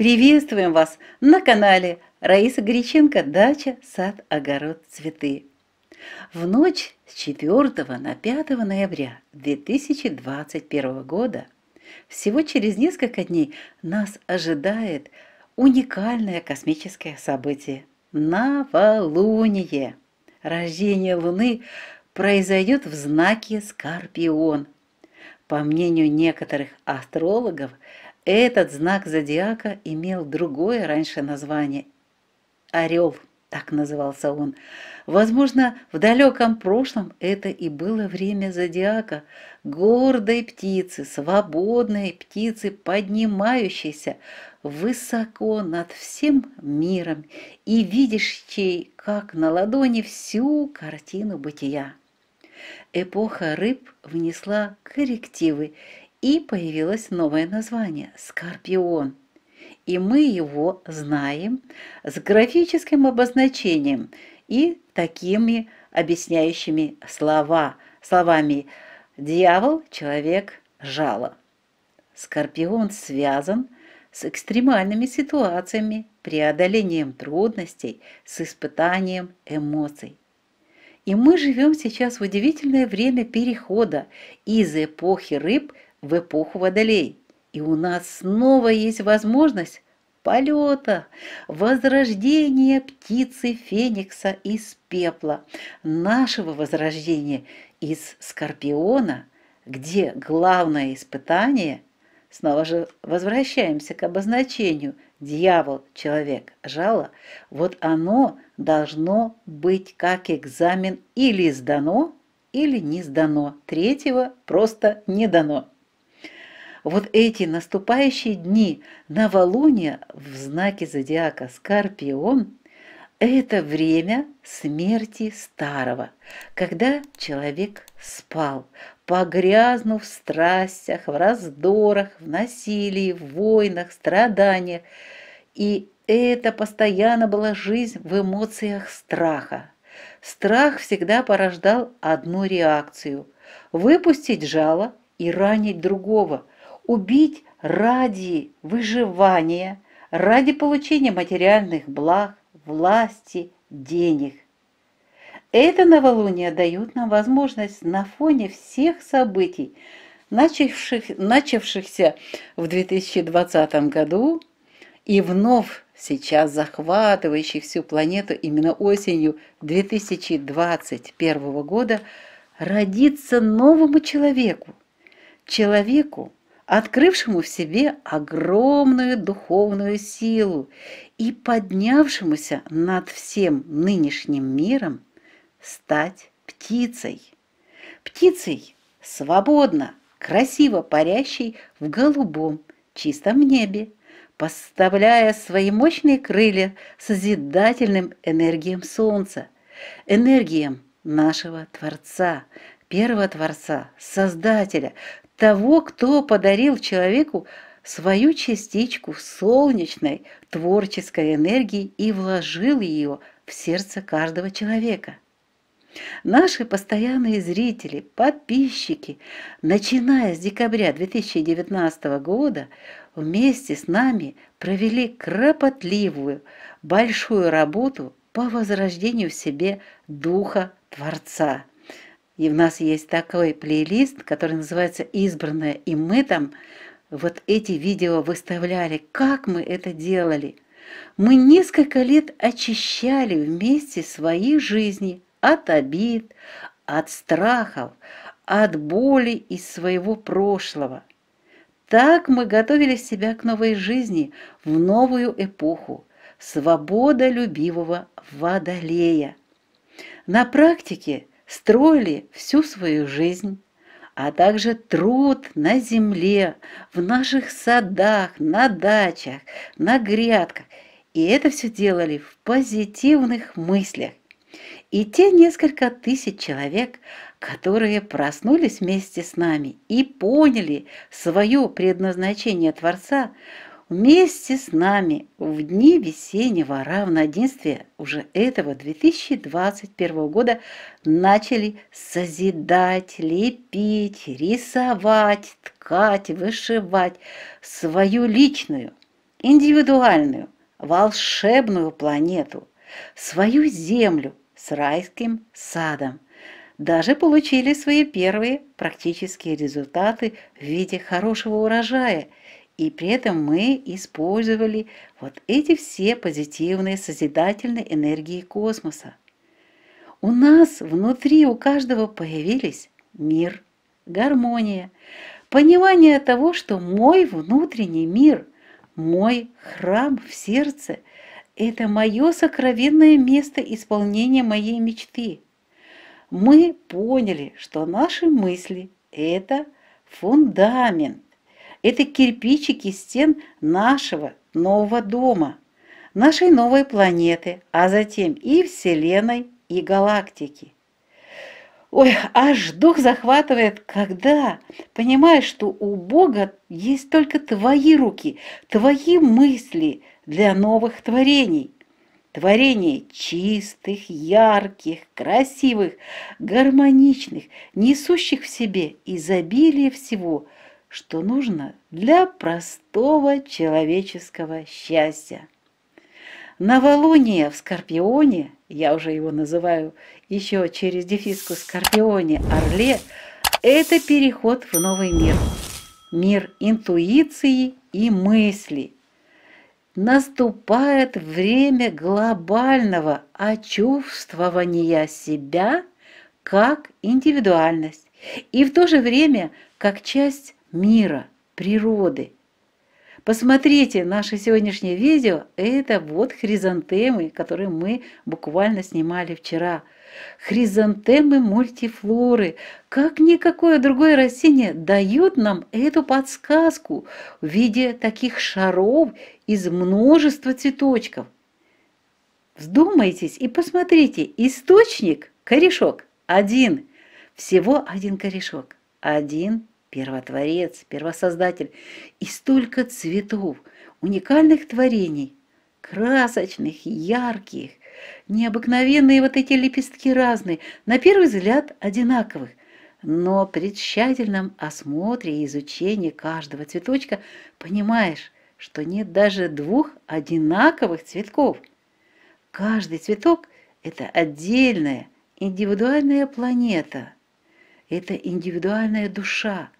Приветствуем вас на канале Раиса Греченко «Дача, сад, огород, цветы». В ночь с 4 на 5 ноября 2021 года всего через несколько дней нас ожидает уникальное космическое событие – новолуние. Рождение Луны произойдет в знаке Скорпион. По мнению некоторых астрологов, этот знак зодиака имел другое раньше название – «Орел», так назывался он. Возможно, в далеком прошлом это и было время зодиака – гордой птицы, свободной птицы, поднимающейся высоко над всем миром и видящей, как на ладони, всю картину бытия. Эпоха рыб внесла коррективы и появилось новое название – скорпион. И мы его знаем с графическим обозначением и такими объясняющими слова, словами «дьявол», «человек», «жало». Скорпион связан с экстремальными ситуациями, преодолением трудностей, с испытанием эмоций. И мы живем сейчас в удивительное время перехода из эпохи рыб в эпоху водолей. И у нас снова есть возможность полета, возрождения птицы Феникса из пепла, нашего возрождения из Скорпиона, где главное испытание, снова же возвращаемся к обозначению «дьявол, человек, жало», вот оно должно быть как экзамен или сдано, или не сдано, третьего просто не дано вот эти наступающие дни новолуния в знаке зодиака Скорпион – это время смерти старого, когда человек спал, погрязнув в страстях, в раздорах, в насилии, в войнах, страданиях. И это постоянно была жизнь в эмоциях страха. Страх всегда порождал одну реакцию – выпустить жало и ранить другого – убить ради выживания, ради получения материальных благ, власти, денег. Это новолуние дает нам возможность на фоне всех событий, начавших, начавшихся в 2020 году и вновь сейчас захватывающих всю планету именно осенью 2021 года, родиться новому человеку, человеку, открывшему в себе огромную духовную силу и поднявшемуся над всем нынешним миром стать птицей. Птицей свободно, красиво парящей в голубом, чистом небе, поставляя свои мощные крылья созидательным энергиям Солнца, энергиям нашего Творца, Первого Творца, Создателя, того, кто подарил человеку свою частичку солнечной творческой энергии и вложил ее в сердце каждого человека. Наши постоянные зрители, подписчики, начиная с декабря 2019 года, вместе с нами провели кропотливую, большую работу по возрождению в себе Духа Творца, и в нас есть такой плейлист, который называется «Избранное». И мы там вот эти видео выставляли, как мы это делали. Мы несколько лет очищали вместе свои жизни от обид, от страхов, от боли из своего прошлого. Так мы готовили себя к новой жизни, в новую эпоху, свободолюбивого водолея. На практике строили всю свою жизнь, а также труд на земле, в наших садах, на дачах, на грядках. И это все делали в позитивных мыслях. И те несколько тысяч человек, которые проснулись вместе с нами и поняли свое предназначение Творца, вместе с нами в дни весеннего равноденствия уже этого 2021 года начали созидать, лепить, рисовать, ткать, вышивать свою личную, индивидуальную, волшебную планету, свою землю с райским садом. Даже получили свои первые практические результаты в виде хорошего урожая – и при этом мы использовали вот эти все позитивные, созидательные энергии космоса. У нас внутри у каждого появились мир, гармония, понимание того, что мой внутренний мир, мой храм в сердце – это мое сокровенное место исполнения моей мечты. Мы поняли, что наши мысли – это фундамент это кирпичики стен нашего нового дома, нашей новой планеты, а затем и Вселенной, и галактики. Ой, аж дух захватывает, когда понимаешь, что у Бога есть только твои руки, твои мысли для новых творений. Творений чистых, ярких, красивых, гармоничных, несущих в себе изобилие всего – что нужно для простого человеческого счастья. Новолуние в Скорпионе, я уже его называю еще через дефиску Скорпионе, Орле, это переход в новый мир. Мир интуиции и мысли. Наступает время глобального очувствования себя как индивидуальность и в то же время как часть мира, природы. Посмотрите наше сегодняшнее видео, это вот хризантемы, которые мы буквально снимали вчера. Хризантемы мультифлоры, как никакое другое растение, дают нам эту подсказку в виде таких шаров из множества цветочков. Вздумайтесь и посмотрите, источник – корешок, один, всего один корешок, один первотворец, первосоздатель, и столько цветов, уникальных творений, красочных, ярких, необыкновенные вот эти лепестки разные, на первый взгляд одинаковых, но при тщательном осмотре и изучении каждого цветочка понимаешь, что нет даже двух одинаковых цветков. Каждый цветок – это отдельная, индивидуальная планета, это индивидуальная душа –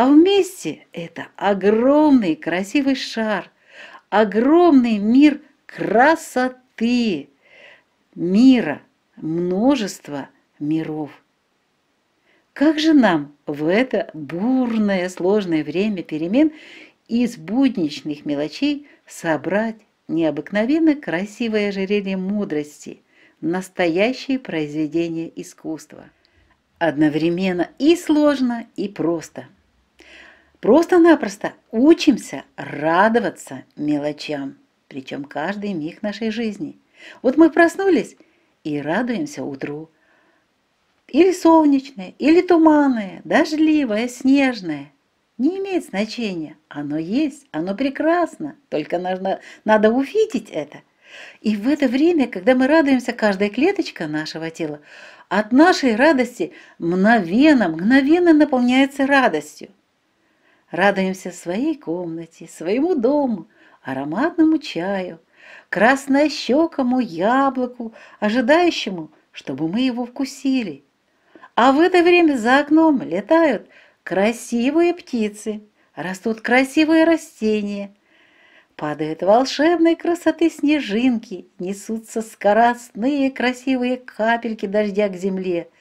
а вместе это огромный красивый шар, огромный мир красоты, мира, множество миров. Как же нам в это бурное, сложное время перемен из будничных мелочей собрать необыкновенно красивое ожерелье мудрости, настоящее произведение искусства? Одновременно и сложно, и просто – Просто-напросто учимся радоваться мелочам, причем каждый миг нашей жизни. Вот мы проснулись и радуемся утру. Или солнечное, или туманное, дождливое, снежное. Не имеет значения. Оно есть, оно прекрасно. Только нужно, надо увидеть это. И в это время, когда мы радуемся, каждая клеточка нашего тела от нашей радости мгновенно, мгновенно наполняется радостью. Радуемся своей комнате, своему дому, ароматному чаю, краснощекому яблоку, ожидающему, чтобы мы его вкусили. А в это время за окном летают красивые птицы, растут красивые растения, падают волшебной красоты снежинки, несутся скоростные красивые капельки дождя к земле –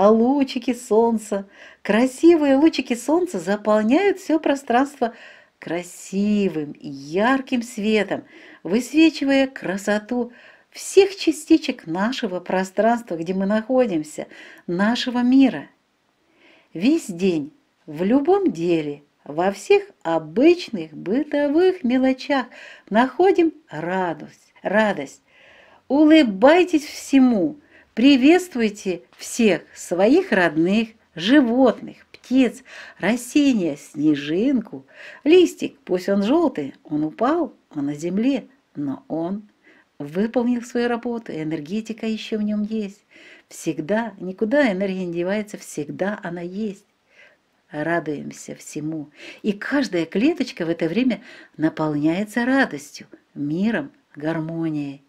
а лучики солнца. Красивые лучики солнца заполняют все пространство красивым и ярким светом, высвечивая красоту всех частичек нашего пространства, где мы находимся, нашего мира. Весь день, в любом деле, во всех обычных бытовых мелочах находим радость, радость. Улыбайтесь всему – Приветствуйте всех своих родных, животных, птиц, растения, снежинку, листик, пусть он желтый, он упал, он на земле, но он выполнил свою работу, энергетика еще в нем есть. Всегда, никуда энергия не девается, всегда она есть. Радуемся всему. И каждая клеточка в это время наполняется радостью, миром, гармонией.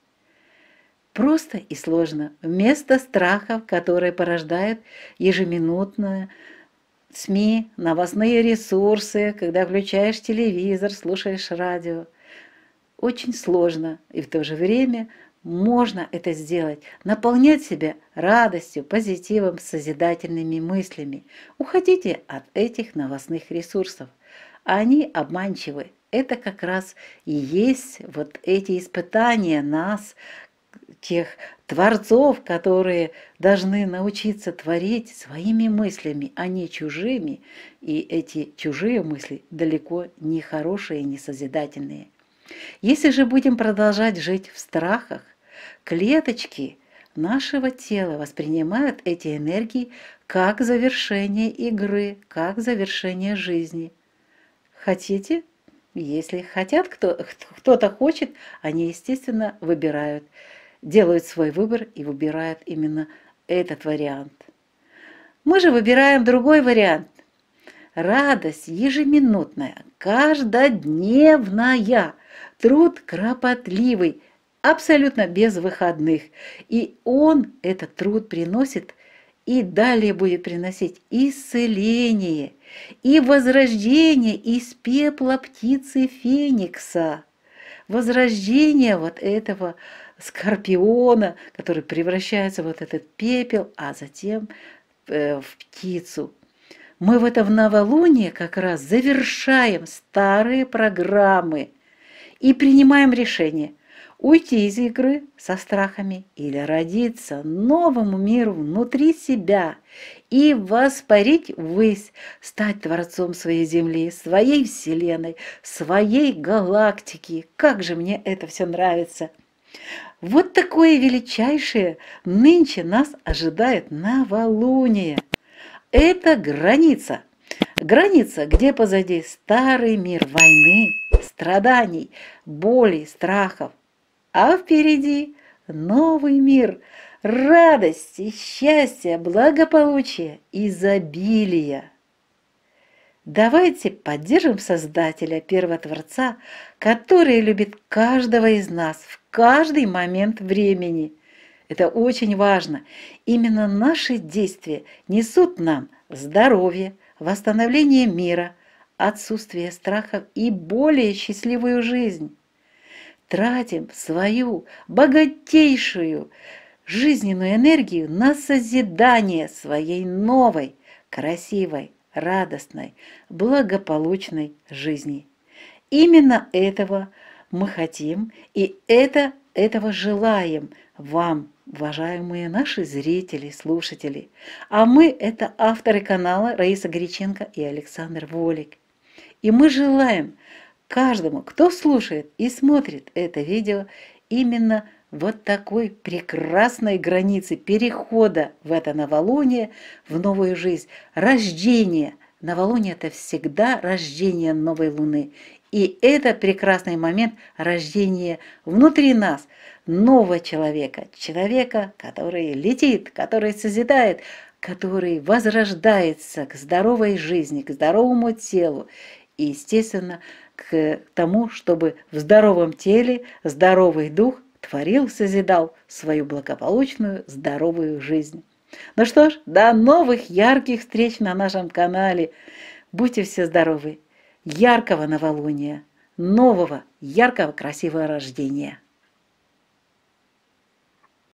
Просто и сложно. Вместо страхов, которые порождают ежеминутная СМИ, новостные ресурсы, когда включаешь телевизор, слушаешь радио. Очень сложно, и в то же время можно это сделать. Наполнять себя радостью, позитивом, созидательными мыслями. Уходите от этих новостных ресурсов. Они обманчивы. Это как раз и есть вот эти испытания нас, тех творцов, которые должны научиться творить своими мыслями, а не чужими, и эти чужие мысли далеко не хорошие, не созидательные. Если же будем продолжать жить в страхах, клеточки нашего тела воспринимают эти энергии как завершение игры, как завершение жизни. Хотите? Если хотят, кто, кто-то хочет, они, естественно, выбирают делают свой выбор и выбирают именно этот вариант. Мы же выбираем другой вариант. Радость ежеминутная, каждодневная, труд кропотливый, абсолютно без выходных. И он, этот труд, приносит и далее будет приносить исцеление и возрождение из пепла птицы Феникса, возрождение вот этого скорпиона, который превращается в вот этот пепел, а затем э, в птицу. Мы в этом новолуние как раз завершаем старые программы и принимаем решение уйти из игры со страхами или родиться новому миру внутри себя и воспарить ввысь, стать творцом своей земли, своей вселенной, своей галактики. Как же мне это все нравится! Вот такое величайшее нынче нас ожидает новолуние. Это граница. Граница, где позади старый мир войны, страданий, болей, страхов. А впереди новый мир, радости, счастья, благополучия, изобилия. Давайте поддержим Создателя, Первого Творца, который любит каждого из нас в каждый момент времени. Это очень важно. Именно наши действия несут нам здоровье, восстановление мира, отсутствие страхов и более счастливую жизнь. Тратим свою богатейшую жизненную энергию на созидание своей новой, красивой, радостной, благополучной жизни. Именно этого – мы хотим, и это, этого желаем вам, уважаемые наши зрители, слушатели. А мы – это авторы канала Раиса Горяченко и Александр Волик. И мы желаем каждому, кто слушает и смотрит это видео, именно вот такой прекрасной границы перехода в это новолуние, в новую жизнь, рождение. Новолуние – это всегда рождение новой луны. И это прекрасный момент рождения внутри нас нового человека, человека, который летит, который созидает, который возрождается к здоровой жизни, к здоровому телу и, естественно, к тому, чтобы в здоровом теле здоровый дух творил, созидал свою благополучную, здоровую жизнь. Ну что ж, до новых ярких встреч на нашем канале. Будьте все здоровы! яркого новолуния, нового, яркого, красивого рождения.